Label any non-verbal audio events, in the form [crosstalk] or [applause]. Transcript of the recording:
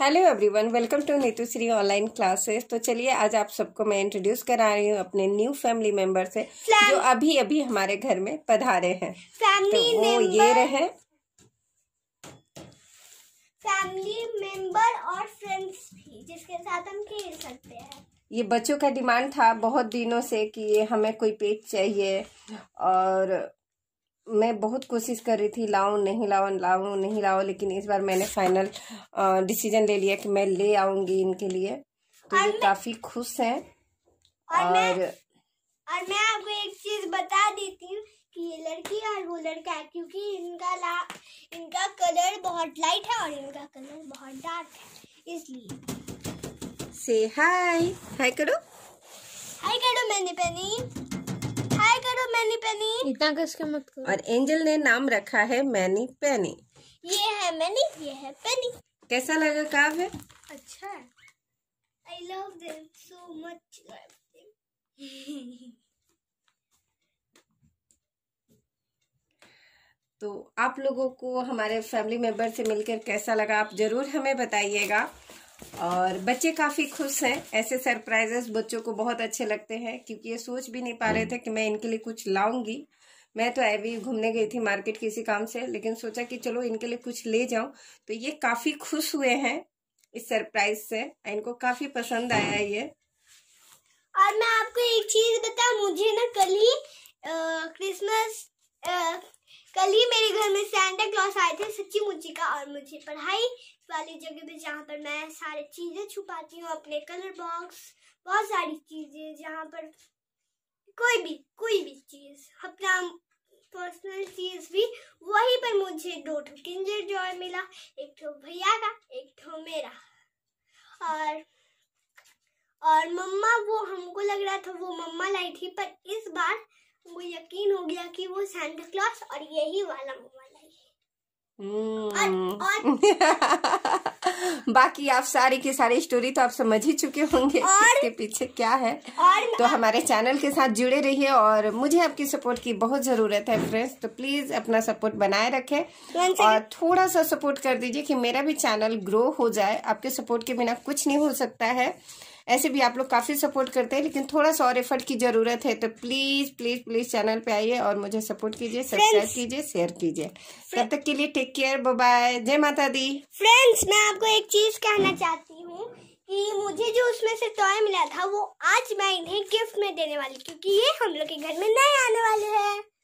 Hello everyone welcome to Neetu Shree online classes तो चलिए आज आप सबको मैं इंट्रोड्यूस करा रही हूँ अपने न्यू फैमिली मेंबर से जो अभी अभी हमारे घर में पधारे हैं तो वो ये रहे फैमिली मेंबर और फ्रेंड्स भी जिसके साथ हम खेल सकते हैं ये बच्चों का डिमांड था बहुत दिनों से कि ये हमें कोई पेट चाहिए और मैं बहुत कोशिश कर रही थी लाऊं नहीं लाऊं लाऊं नहीं लाऊं लेकिन इस बार मैंने फाइनल डिसीजन ले लिया कि मैं ले आऊंगी इनके लिए तो ये काफ़ी खुश हैं और, और और मैं आपको एक चीज़ बता देती हूँ कि ये लड़की और वो लड़का है क्योंकि इनका ला इनका कलर बहुत लाइट है और इनका कलर बहुत डार्क है इसलिए से हाय हाय करो हाय करो मैंने पहनी इतना कस के मत मतलब? करो और एंजल ने नाम रखा है मैनी पैनी ये है मैनी ये है पैनी कैसा लगा काव्य अच्छा I love them so much तो आप लोगों को हमारे फैमिली मेंबर से मिलकर कैसा लगा आप ज़रूर हमें बताइएगा और बच्चे काफ़ी खुश हैं ऐसे सरप्राइजेस बच्चों को बहुत अच्छे लगते हैं क्योंकि ये सोच भी नहीं पा रहे थे कि मैं इनके लिए कुछ लाऊंगी मैं तो अभी घूमने गई थी मार्केट किसी काम से लेकिन सोचा कि चलो इनके लिए कुछ ले जाऊं तो ये काफ़ी खुश हुए हैं इस सरप्राइज से इनको काफ़ी पसंद आया ये और मैं आपको एक चीज़ बता मुझे ना कल ही क्रिसमस असल में सेंटा क्लॉस आए थे सच्ची मुच्ची का और मुझे पढ़ाई वाली जगह पे जहाँ पर मैं सारे चीज़ें छुपाती हूँ अपने कलर बॉक्स बहुत सारी चीज़ें जहाँ पर कोई भी कोई भी चीज़ अपना पर्सनल चीज़ भी वहीं पर मुझे दो ठो किंजर जॉय मिला एक ठो भैया का एक ठो मेरा और और मम्मा वो हमको लग रहा था वो मम्मा लाई थी पर इस बार हमको यकीन हो गया सैंटा क्लॉस और यही वाला मोबाइल है और, हम्म। [laughs] बाकी आप सारी की सारी स्टोरी तो आप समझ ही चुके होंगे इसके पीछे क्या है तो हमारे चैनल के साथ जुड़े रहिए और मुझे आपकी सपोर्ट की बहुत जरूरत है फ्रेंड्स तो प्लीज अपना सपोर्ट बनाए रखें और थोड़ा सा सपोर्ट कर दीजिए कि मेरा भी चैनल ग्रो हो जाए आपके सपोर्ट के बिना कुछ नहीं हो सकता है ऐसे भी आप लोग काफ़ी सपोर्ट करते हैं लेकिन थोड़ा सा और एफर्ट की ज़रूरत है तो प्लीज़ प्लीज़ प्लीज़ चैनल पे आइए और मुझे सपोर्ट कीजिए सब्सक्राइब कीजिए शेयर कीजिए तब तक के लिए टेक केयर बाय जय माता दी फ्रेंड्स मैं आपको एक चीज़ कहना चाहती हूँ कि मुझे जो उसमें से टॉय मिला था वो आज मैं इन्हें गिफ्ट में देने वाली क्योंकि ये हम लोग के घर में नए आने वाले हैं